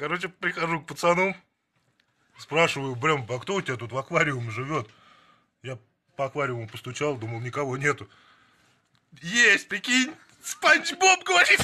Короче, прихожу к пацану, спрашиваю, блин, а кто у тебя тут в аквариуме живет? Я по аквариуму постучал, думал, никого нету. Есть, прикинь, Спанч Боб говорит.